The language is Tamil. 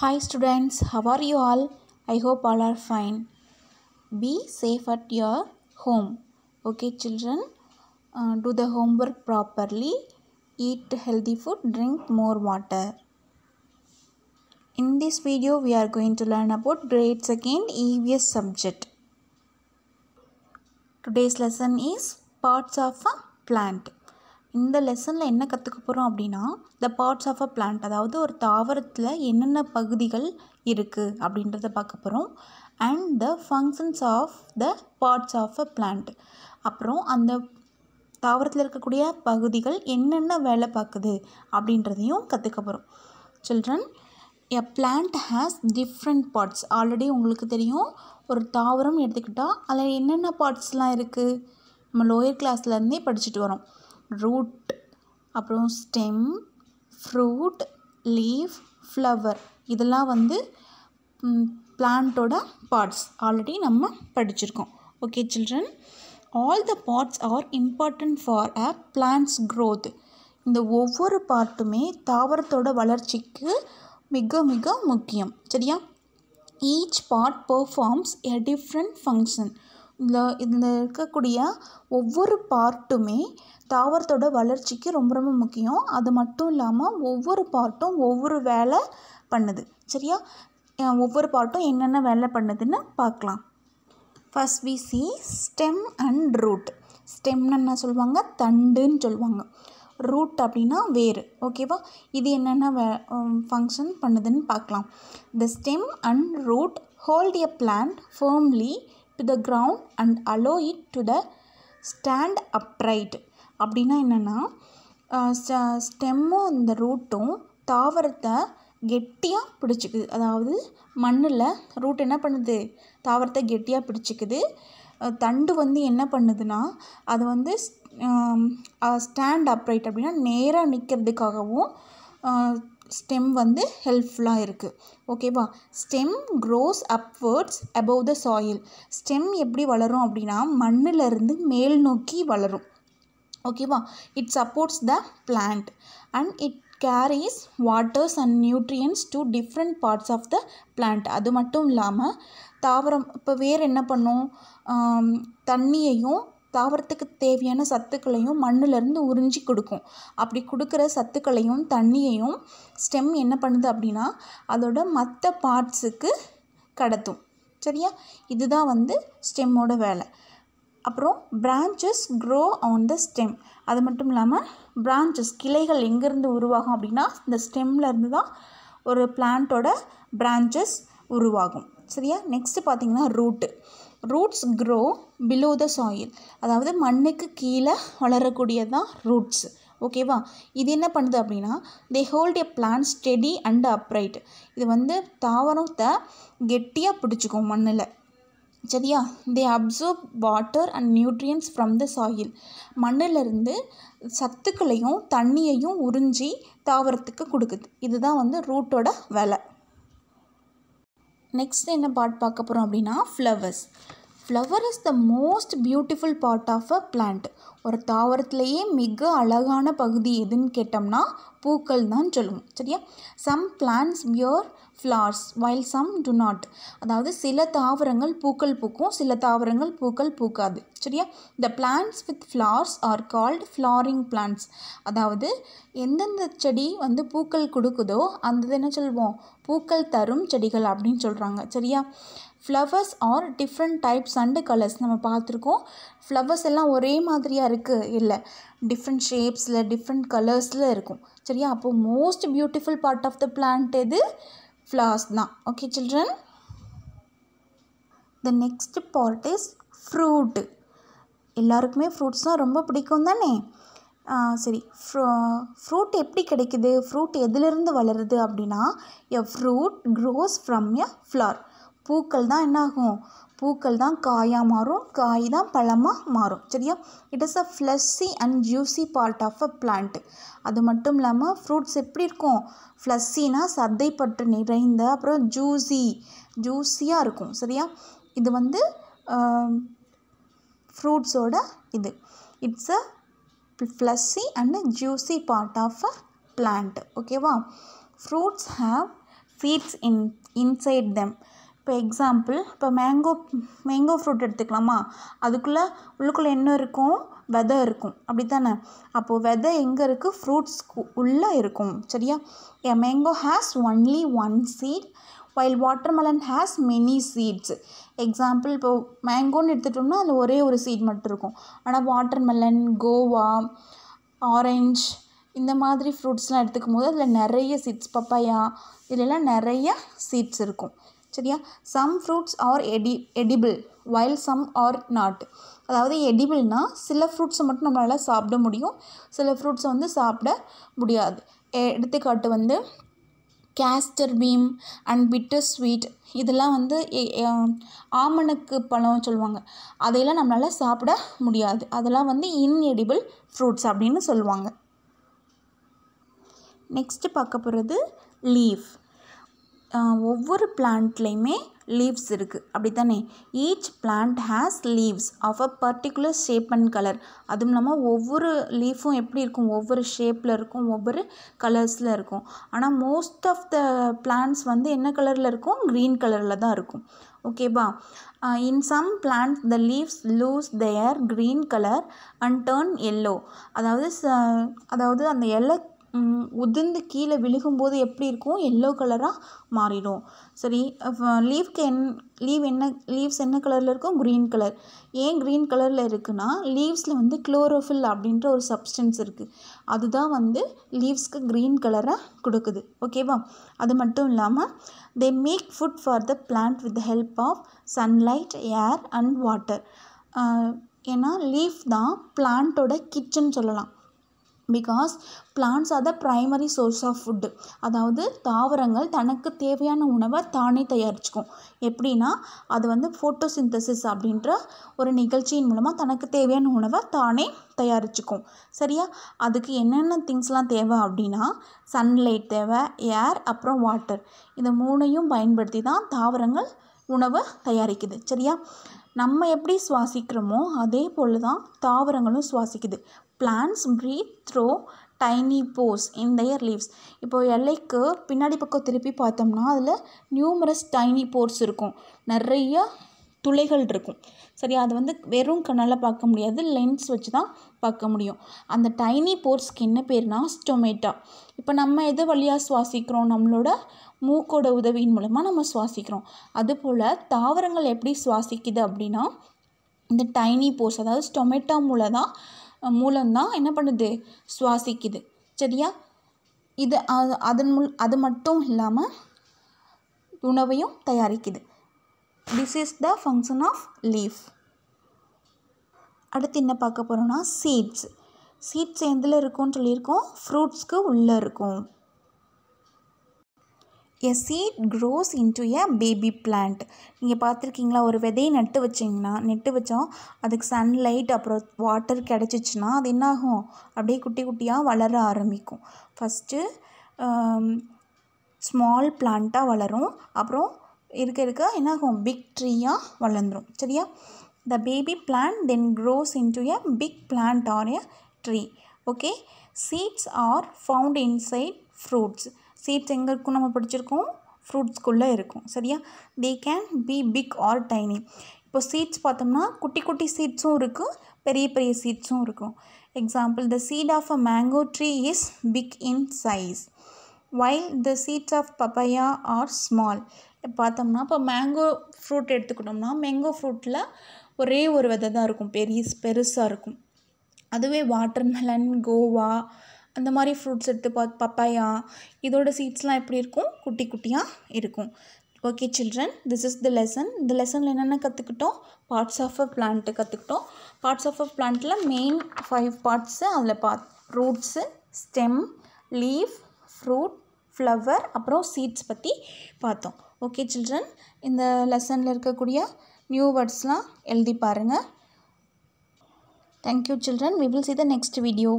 Hi students, how are you all? I hope all are fine. Be safe at your home. Okay children, uh, do the homework properly. Eat healthy food, drink more water. In this video, we are going to learn about grades again, EVS subject. Today's lesson is parts of a plant. இந்த லெசனில் என்ன கற்றுக்க போகிறோம் அப்படின்னா the parts of a plant அதாவது ஒரு தாவரத்தில் என்னென்ன பகுதிகள் இருக்குது அப்படின்றத பார்க்க போகிறோம் and the functions of the parts of a plant அப்புறம் அந்த தாவரத்தில் இருக்கக்கூடிய பகுதிகள் என்னென்ன வேலை பார்க்குது அப்படின்றதையும் கற்றுக்க போகிறோம் children a plant has different parts already உங்களுக்கு தெரியும் ஒரு தாவரம் எடுத்துக்கிட்டால் அதில் என்னென்ன பார்ட்ஸ்லாம் இருக்குது நம்ம லோயர் கிளாஸ்லேருந்தே படிச்சுட்டு வரோம் ரூட் அப்புறம் ஸ்டெம் ஃப்ரூட் லீஃப் ஃப்ளவர் இதெல்லாம் வந்து பிளான்ட்டோட பார்ட்ஸ் ஆல்ரெடி நம்ம படிச்சிருக்கோம் okay children all the parts are important for a plant's growth இந்த ஒவ்வொரு பார்ட்டுமே தாவரத்தோட வளர்ச்சிக்கு மிக மிக முக்கியம் சரியா each part performs a different function இதில் இதில் இருக்கக்கூடிய ஒவ்வொரு பார்ட்டுமே தாவரத்தோட வளர்ச்சிக்கு ரொம்ப ரொம்ப முக்கியம் அது மட்டும் இல்லாமல் ஒவ்வொரு பார்ட்டும் ஒவ்வொரு வேலை பண்ணுது சரியா ஒவ்வொரு பார்ட்டும் என்னென்ன வேலை பண்ணுதுன்னு பார்க்கலாம் first we see stem and root ஸ்டெம்னு என்ன சொல்லுவாங்க தண்டுன்னு சொல்லுவாங்க ரூட் அப்படின்னா வேர் ஓகேவா இது என்னென்ன வே ஃபங்க்ஷன் பண்ணுதுன்னு பார்க்கலாம் the stem and root hold a plant firmly to the ground and allow it to the stand upright அப்படின்னா என்னென்னா ஸ்டெம்மும் அந்த ரூட்டும் தாவரத்தை கெட்டியாக பிடிச்சிக்குது அதாவது மண்ணில் ரூட் என்ன பண்ணுது தாவரத்தை கெட்டியாக பிடிச்சிக்குது தண்டு வந்து என்ன பண்ணுதுன்னா அது வந்து ஸ்டாண்ட் அப்ரைட் அப்படின்னா நேராக நிற்கிறதுக்காகவும் ஸ்டெம் வந்து ஹெல்ப்ஃபுல்லாக இருக்குது ஓகேவா stem grows upwards above the soil stem எப்படி வளரும் அப்படின்னா மண்ணிலருந்து மேல் நோக்கி வளரும் ஓகேவா it supports the plant and it carries waters and nutrients to different parts of the plant அது மட்டும் இல்லாமல் தாவரம் இப்போ வேறு என்ன பண்ணும் தண்ணியையும் தாவரத்துக்கு தேவையான சத்துக்களையும் மண்ணிலேருந்து உறிஞ்சி கொடுக்கும் அப்படி கொடுக்குற சத்துக்களையும் தண்ணியையும் ஸ்டெம் என்ன பண்ணுது அப்படின்னா அதோட மற்ற பார்ட்ஸுக்கு கடத்தும் சரியா இதுதான் வந்து ஸ்டெம்மோட வேலை அப்புறம் branches grow on the stem அது மட்டும் இல்லாமல் பிரான்ச்சஸ் கிளைகள் எங்கேருந்து உருவாகும் அப்படின்னா இந்த ஸ்டெம்லேருந்து தான் ஒரு பிளான்ட்டோட பிரான்ச்சஸ் உருவாகும் சரியா நெக்ஸ்ட்டு பார்த்திங்கன்னா root roots grow below the soil அதாவது மண்ணுக்கு கீழே வளரக்கூடியது தான் ரூட்ஸ் ஓகேவா இது என்ன பண்ணுது அப்படின்னா they hold a plant steady and upright இது வந்து தாவரத்தை கெட்டியாக பிடிச்சிக்கும் மண்ணில் சரியா they absorb water and nutrients from the soil மண்ணிலிருந்து சத்துக்களையும் தண்ணியையும் உறிஞ்சி தாவரத்துக்கு கொடுக்குது இதுதான் வந்து ரூட்டோட வேலை நெக்ஸ்ட் என்ன பார்ட் பார்க்க போகிறோம் அப்படின்னா flowers flower is the most beautiful part of a plant ஒரு தாவரத்திலேயே மிக அழகான பகுதி எதுன்னு கேட்டோம்னா பூக்கள் தான் சொல்லுவோம் சரியா some plants bear flowers while some do not அதாவது சில தாவரங்கள் பூக்கள் பூக்கும் சில தாவரங்கள் பூக்கள் பூக்காது சரியா the plants with flowers are called flowering plants அதாவது எந்தெந்த செடி வந்து பூக்கள் கொடுக்குதோ அந்த என்ன சொல்வோம் பூக்கள் தரும் செடிகள் அப்படின்னு சொல்கிறாங்க சரியா flowers are different types and colours நம்ம பார்த்துருக்கோம் ஃப்ளவர்ஸ் எல்லாம் ஒரே மாதிரியாக இருக்குது இல்லை டிஃப்ரெண்ட் ஷேப்ஸில் டிஃப்ரெண்ட் கலர்ஸில் இருக்கும் சரியா அப்போது most beautiful part of the plant எது flowers தான் okay children the next part is fruit எல்லாருக்குமே ஃப்ரூட்ஸ்னால் ரொம்ப பிடிக்கும் தானே சரி ஃப்ரூ ஃப்ரூட் எப்படி கிடைக்குது ஃப்ரூட் எதுலேருந்து வளருது அப்படின்னா a fruit grows from a flower பூக்கள் தான் என்னாகும் பூக்கள் தான் காயாக மாறும் காய் தான் பழமாக மாறும் சரியா it is a fleshy and juicy part of a plant அது மட்டும் இல்லாமல் ஃப்ரூட்ஸ் எப்படி இருக்கும் ஃப்ளஸ்ஸினா சதைப்பட்டு நிறைந்த அப்புறம் ஜூஸி ஜூஸியாக இருக்கும் சரியா இது வந்து ஃப்ரூட்ஸோட இது it's a fleshy and juicy part of a plant ஓகேவா fruits have seeds in inside them இப்போ எக்ஸாம்பிள் இப்போ மேங்கோ மேங்கோ ஃப்ரூட் எடுத்துக்கலாமா அதுக்குள்ளே உள்ளுக்குள்ளே என்ன இருக்கும் வெதை இருக்கும் அப்படி தானே அப்போது வெதை எங்கே இருக்குது ஃப்ரூட்ஸ் உள்ளே இருக்கும் சரியா a mango has only one seed while watermelon has many seeds example இப்போ மேங்கோன்னு எடுத்துட்டோம்னா அதில் ஒரே ஒரு சீட் மட்டும் இருக்கும் ஆனால் வாட்டர்மெலன் கோவா ஆரஞ்ச் இந்த மாதிரி ஃப்ரூட்ஸ்லாம் எடுத்துக்கும் போது அதில் நிறைய சீட்ஸ் பப்பாயா இதுலலாம் நிறைய சீட்ஸ் இருக்கும் சரியா some fruits are edi edible while some are not அதாவது எடிபிள்னால் சில ஃப்ரூட்ஸை மட்டும் நம்மளால் சாப்பிட முடியும் சில ஃப்ரூட்ஸை வந்து சாப்பிட முடியாது எடுத்துக்காட்டு வந்து castor bean and bitter sweet இதெல்லாம் வந்து ஆமணக்கு பழம் சொல்லுவாங்க அதையெல்லாம் நம்மளால் சாப்பிட முடியாது அதெல்லாம் வந்து இன்எடிபிள் ஃப்ரூட்ஸ் அப்படின்னு சொல்லுவாங்க நெக்ஸ்ட்டு பார்க்க போகிறது லீஃப் ஒவ்வொரு பிளான்ட்லேயுமே லீவ்ஸ் இருக்குது அப்படி தானே each plant has leaves of a particular shape and colour அதுவும் இல்லாமல் ஒவ்வொரு லீஃபும் எப்படி இருக்கும் ஒவ்வொரு ஷேப்பில் இருக்கும் ஒவ்வொரு கலர்ஸில் இருக்கும் ஆனால் மோஸ்ட் ஆஃப் த பிளான்ட்ஸ் வந்து என்ன கலரில் இருக்கும் க்ரீன் கலரில் தான் இருக்கும் ஓகேவா in some plants the leaves lose their green colour and turn yellow அதாவது அதாவது அந்த எல்லோ உதிர்ந்து கீழே விழுகும்போது எப்படி இருக்கும் எல்லோ கலராக மாறிடும் சரி லீவ்க்கு என் லீவ் என்ன லீவ்ஸ் என்ன கலரில் இருக்கும் க்ரீன் கலர் ஏன் க்ரீன் கலரில் இருக்குன்னா லீவ்ஸில் வந்து குளோரோஃபில் அப்படின்ற ஒரு சப்ஸ்டன்ஸ் இருக்குது அதுதான் வந்து லீவ்ஸ்க்கு க்ரீன் கலரை கொடுக்குது ஓகேவா அது மட்டும் இல்லாமல் they make food for the plant with help of sunlight air and water ஏன்னா லீஃப் தான் பிளான்ட்டோட கிச்சன் சொல்லலாம் because plants are the primary source of food அதாவது தாவரங்கள் தனக்கு தேவையான உணவை தானே தயாரிச்சுக்கும் எப்படின்னா அது வந்து ஃபோட்டோசிந்தசிஸ் அப்படின்ற ஒரு நிகழ்ச்சியின் மூலமாக தனக்கு தேவையான உணவை தானே தயாரிச்சுக்கும் சரியா அதுக்கு என்னென்ன திங்ஸ்லாம் தேவை அப்படின்னா சன்லைட் தேவை ஏர் அப்புறம் வாட்டர் இந்த மூணையும் பயன்படுத்தி தான் தாவரங்கள் உணவை தயாரிக்குது சரியா நம்ம எப்படி சுவாசிக்கிறோமோ அதே போல் தான் தாவரங்களும் சுவாசிக்குது plants breathe through tiny pores in their leaves இப்போது எல்லைக்கு பின்னாடி பக்கம் திருப்பி பார்த்தோம்னா அதில் நியூமரஸ் டைனி போர்ஸ் இருக்கும் நிறைய துளைகள் இருக்கும் சரி அது வந்து வெறும் கண்ணால் பார்க்க முடியாது லென்ஸ் வச்சு தான் பார்க்க முடியும் அந்த டைனி போர்ஸ்க்கு என்ன பேர்னா ஸ்டொமேட்டா இப்போ நம்ம எது வழியாக சுவாசிக்கிறோம் நம்மளோட மூக்கோட உதவியின் மூலமாக நம்ம சுவாசிக்கிறோம் அதுபோல் தாவரங்கள் எப்படி சுவாசிக்குது அப்படின்னா இந்த டைனி போர்ஸ் அதாவது ஸ்டொமேட்டா மூலம் தான் மூலம்தான் என்ன பண்ணுது சுவாசிக்குது சரியா இது அதன் மூல் அது மட்டும் இல்லாமல் உணவையும் தயாரிக்குது this is the function of leaf அடுத்து என்ன பார்க்க போகிறோன்னா சீட்ஸ் சீட்ஸ் எதில் இருக்கும்னு சொல்லியிருக்கோம் ஃப்ரூட்ஸ்க்கு உள்ளே இருக்கும் a seed grows into a baby plant நீங்கள் பார்த்துருக்கீங்களா ஒரு விதையை நட்டு வச்சிங்கன்னா நட்டு வச்சோம் அதுக்கு சன்லைட் அப்புறம் வாட்டர் கிடச்சிச்சின்னா அது என்னாகும் அப்படியே குட்டி குட்டியாக வளர ஆரம்பிக்கும் ஃபஸ்ட்டு ஸ்மால் பிளான்ட்டாக வளரும் அப்புறம் இருக்க இருக்க என்ன ஆகும் பிக் ட்ரீயாக வளர்ந்துடும் சரியா the baby plant then grows into a big plant or a tree okay seeds are found inside fruits seeds எங்கே இருக்கும் நம்ம பிடிச்சிருக்கோம் ஃப்ரூட்ஸ்குள்ளே இருக்கும் சரியா they can be big or tiny இப்போ சீட்ஸ் பார்த்தோம்னா குட்டி குட்டி சீட்ஸும் இருக்குது பெரிய பெரிய சீட்ஸும் இருக்கும் example the seed of a mango tree is big in size while the seeds of papaya are small பார்த்தோம்னா இப்போ மேங்கோ ஃப்ரூட் எடுத்துக்கிட்டோம்னா மேங்கோ ஃப்ரூட்டில் ஒரே ஒரு விதை தான் இருக்கும் பெரிய பெருசாக இருக்கும் அதுவே வாட்டர் மெலன் கோவா அந்த மாதிரி ஃப்ரூட்ஸ் எடுத்து பார்த்து பப்பாயா இதோட சீட்ஸ்லாம் எப்படி இருக்கும் குட்டி குட்டியாக இருக்கும் okay children this is the lesson இந்த லெசனில் என்னென்ன கற்றுக்கிட்டோம் பார்ட்ஸ் ஆஃப் அ பிளான்ட்டு கற்றுக்கிட்டோம் பார்ட்ஸ் ஆஃப் அ பிளான்ட்டில் மெயின் ஃபைவ் பார்ட்ஸு அதில் பா roots stem leaf fruit flower அப்புறம் சீட்ஸ் பற்றி பார்த்தோம் ஓகே சில்ட்ரன் இந்த லெசனில் இருக்கக்கூடிய நியூ வேர்ட்ஸ்லாம் எழுதி பாருங்கள் thank you children we will see the next video